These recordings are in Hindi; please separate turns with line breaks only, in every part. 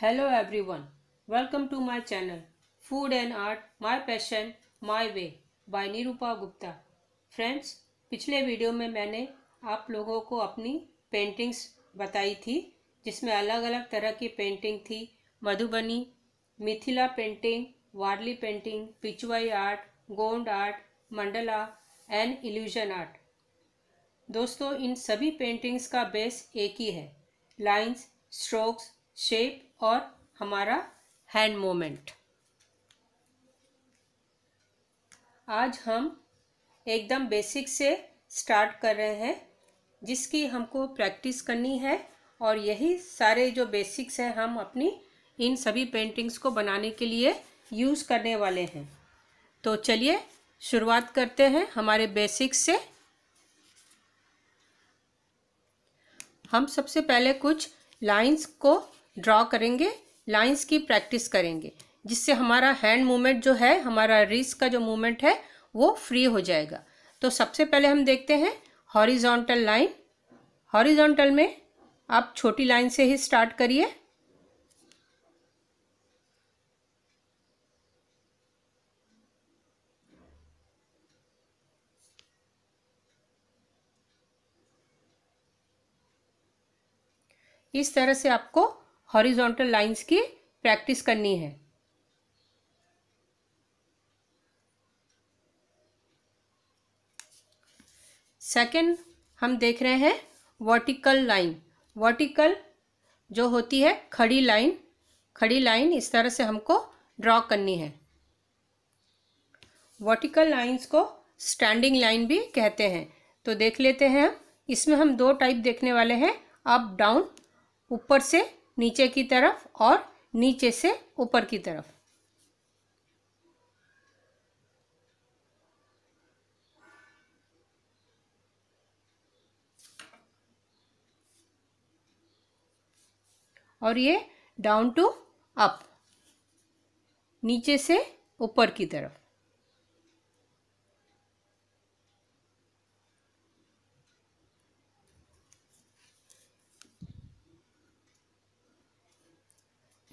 hello everyone welcome to my channel food and art my passion my way by Nirupa Gupta friends पिछले वीडियो में मैंने आप लोगों को अपनी पेंटिंग्स बताई थी जिसमें अलग अलग तरह की पेंटिंग थी Madhubani Mithila painting Warli painting Pichwai art Gond art mandala and illusion art दोस्तों इन सभी पेंटिंग्स का बेस एक ही है लाइन्स स्ट्रोक्स शेप और हमारा हैंड मोमेंट आज हम एकदम बेसिक से स्टार्ट कर रहे हैं जिसकी हमको प्रैक्टिस करनी है और यही सारे जो बेसिक्स हैं हम अपनी इन सभी पेंटिंग्स को बनाने के लिए यूज़ करने वाले हैं तो चलिए शुरुआत करते हैं हमारे बेसिक्स से हम सबसे पहले कुछ लाइंस को ड्रॉ करेंगे लाइंस की प्रैक्टिस करेंगे जिससे हमारा हैंड मूवमेंट जो है हमारा रिस्क का जो मूवमेंट है वो फ्री हो जाएगा तो सबसे पहले हम देखते हैं हॉरिजॉन्टल लाइन हॉरिजॉन्टल में आप छोटी लाइन से ही स्टार्ट करिए इस तरह से आपको हॉरिजॉन्टल लाइंस की प्रैक्टिस करनी है सेकंड हम देख रहे हैं वर्टिकल लाइन वर्टिकल जो होती है खड़ी लाइन खड़ी लाइन इस तरह से हमको ड्रॉ करनी है वर्टिकल लाइंस को स्टैंडिंग लाइन भी कहते हैं तो देख लेते हैं हम इसमें हम दो टाइप देखने वाले हैं अप डाउन ऊपर से नीचे की तरफ और नीचे से ऊपर की तरफ और ये डाउन टू अप नीचे से ऊपर की तरफ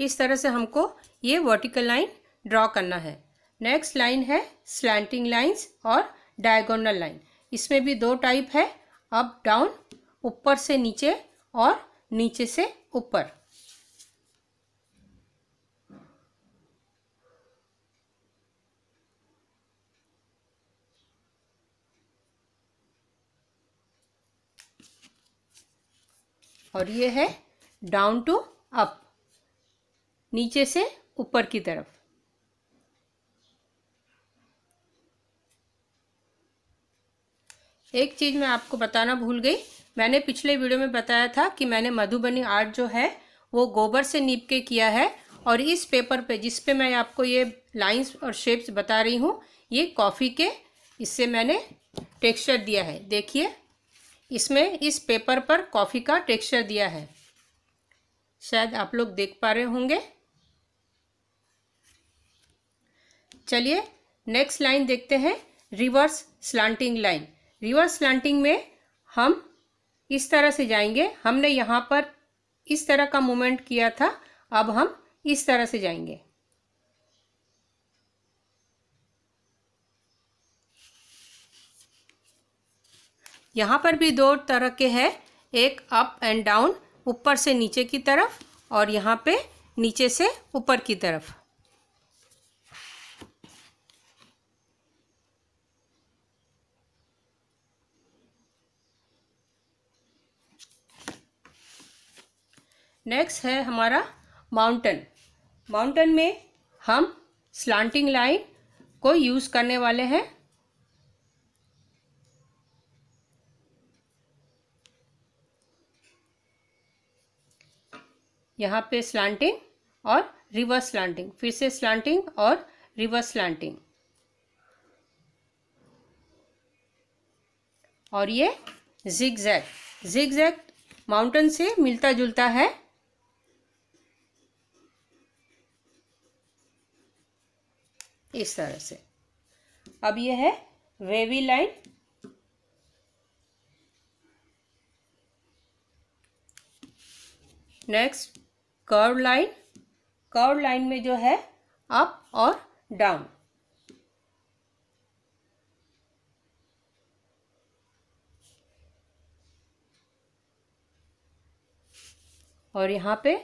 इस तरह से हमको ये वर्टिकल लाइन ड्रॉ करना है नेक्स्ट लाइन है स्लैंटिंग लाइंस और डायगोनल लाइन इसमें भी दो टाइप है अप डाउन ऊपर से नीचे और नीचे से ऊपर और ये है डाउन टू अप नीचे से ऊपर की तरफ एक चीज़ मैं आपको बताना भूल गई मैंने पिछले वीडियो में बताया था कि मैंने मधुबनी आर्ट जो है वो गोबर से नीप के किया है और इस पेपर पे जिस पे मैं आपको ये लाइंस और शेप्स बता रही हूँ ये कॉफ़ी के इससे मैंने टेक्सचर दिया है देखिए इसमें इस पेपर पर कॉफ़ी का टेक्सचर दिया है शायद आप लोग देख पा रहे होंगे चलिए नेक्स्ट लाइन देखते हैं reverse slanting line reverse slanting में हम इस तरह से जाएंगे हमने यहाँ पर इस तरह का मूवमेंट किया था अब हम इस तरह से जाएंगे यहाँ पर भी दो तरह के हैं एक अप एंड डाउन ऊपर से नीचे की तरफ और यहाँ पे नीचे से ऊपर की तरफ नेक्स्ट है हमारा माउंटेन माउंटेन में हम स्लांटिंग लाइन को यूज़ करने वाले हैं यहाँ पे स्लांटिंग और रिवर्स स्लांटिंग फिर से स्लांटिंग और रिवर्स स्लांटिंग और ये जिग जैग जिग माउंटेन से मिलता जुलता है इस तरह से अब ये है wavy line next curve line curve line में जो है अप और डाउन और यहाँ पे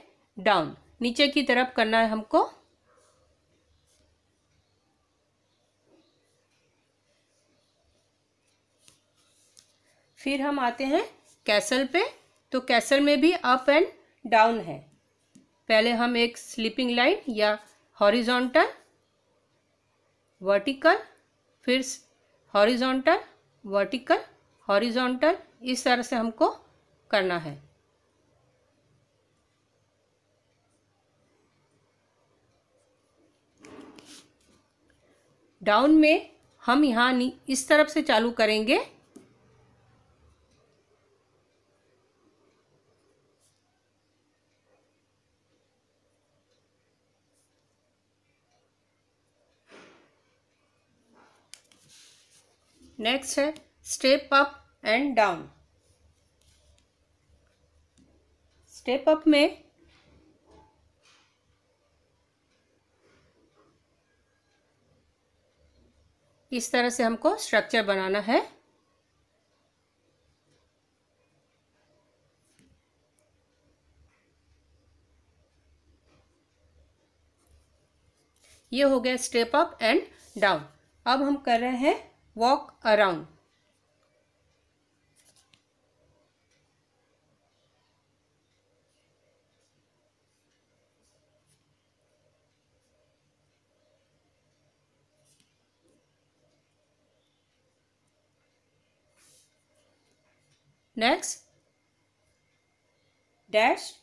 डाउन नीचे की तरफ करना है हमको फिर हम आते हैं कैसल पे तो कैसल में भी अप एंड डाउन है पहले हम एक स्लीपिंग लाइन या हॉरिजॉन्टल वर्टिकल फिर हॉरिजॉन्टल वर्टिकल हॉरिजॉन्टल इस तरह से हमको करना है डाउन में हम यहाँ इस तरफ से चालू करेंगे नेक्स्ट है step up and down step up में इस तरह से हमको स्ट्रक्चर बनाना है ये हो गया स्टेप अप एंड डाउन अब हम कर रहे हैं walk around Next, dash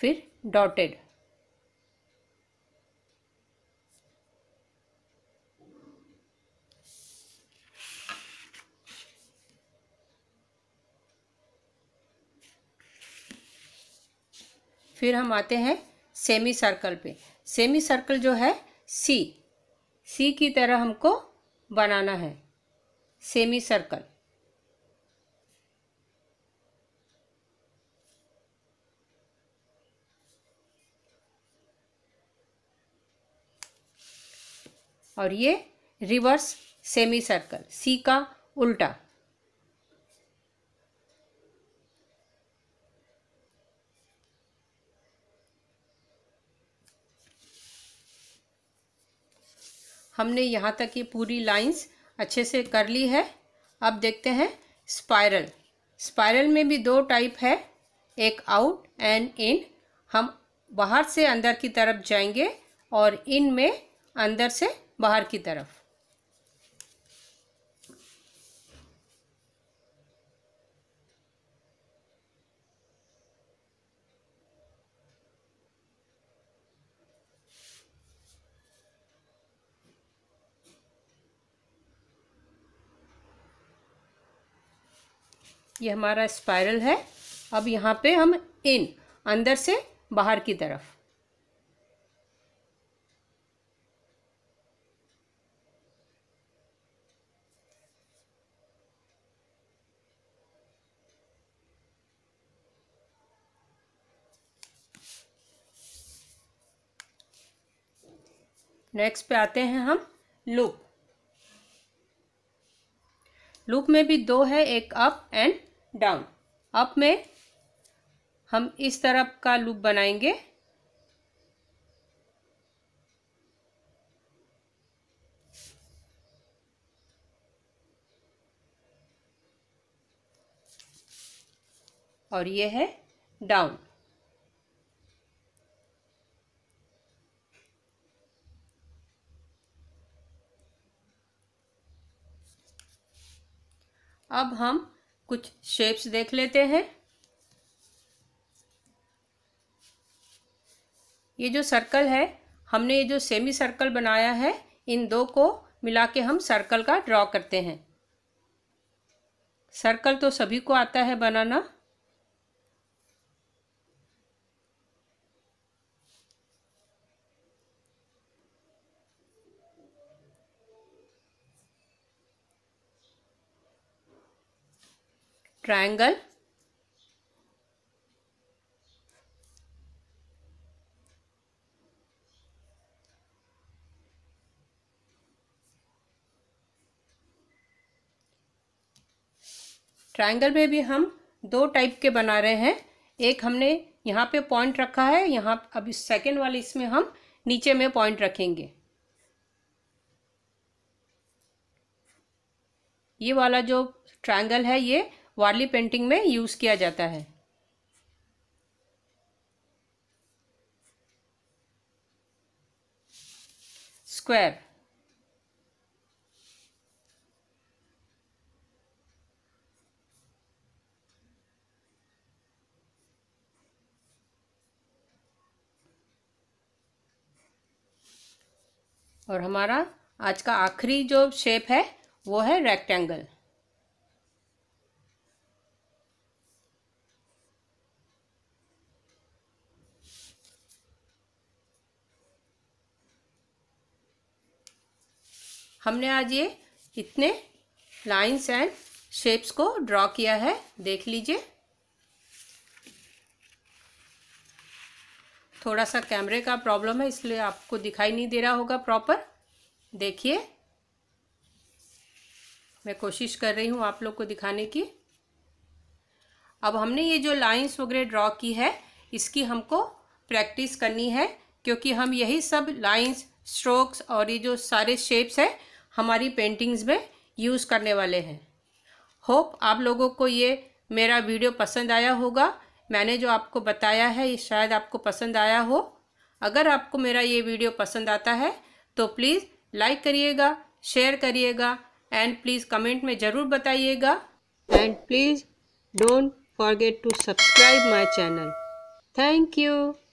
फिर डॉटेड फिर हम आते हैं सेमी सर्कल पे सेमी सर्कल जो है सी सी की तरह हमको बनाना है सेमी सर्कल और ये रिवर्स सेमी सर्कल सी का उल्टा हमने यहाँ तक ये पूरी लाइंस अच्छे से कर ली है अब देखते हैं स्पाइरल स्पाइरल में भी दो टाइप है एक आउट एंड इन हम बाहर से अंदर की तरफ जाएंगे और इन में अंदर से बाहर की तरफ ये हमारा स्पाइरल है अब यहाँ पे हम इन अंदर से बाहर की तरफ नेक्स्ट पे आते हैं हम लूप लूप में भी दो है एक अप एंड डाउन अप में हम इस तरफ का लूप बनाएंगे और ये है डाउन अब हम कुछ शेप्स देख लेते हैं ये जो सर्कल है हमने ये जो सेमी सर्कल बनाया है इन दो को मिला के हम सर्कल का ड्रॉ करते हैं सर्कल तो सभी को आता है बनाना triangle ट्रायंगल में भी हम दो टाइप के बना रहे हैं एक हमने यहाँ पे पॉइंट रखा है यहाँ अब इस सेकेंड वाले इसमें हम नीचे में पॉइंट रखेंगे ये वाला जो ट्रायंगल है ये वार्ली पेंटिंग में यूज़ किया जाता है स्क्वायर और हमारा आज का आखिरी जो शेप है वो है रेक्टेंगल हमने आज ये इतने लाइंस एंड शेप्स को ड्रॉ किया है देख लीजिए थोड़ा सा कैमरे का प्रॉब्लम है इसलिए आपको दिखाई नहीं दे रहा होगा प्रॉपर देखिए मैं कोशिश कर रही हूँ आप लोग को दिखाने की अब हमने ये जो लाइंस वगैरह ड्रॉ की है इसकी हमको प्रैक्टिस करनी है क्योंकि हम यही सब लाइंस स्ट्रोक्स और ये जो सारे शेप्स हैं हमारी पेंटिंग्स में यूज़ करने वाले हैं होप आप लोगों को ये मेरा वीडियो पसंद आया होगा मैंने जो आपको बताया है ये शायद आपको पसंद आया हो अगर आपको मेरा ये वीडियो पसंद आता है तो प्लीज़ लाइक करिएगा शेयर करिएगा एंड प्लीज़ कमेंट में ज़रूर बताइएगा and please don't forget to subscribe my channel thank you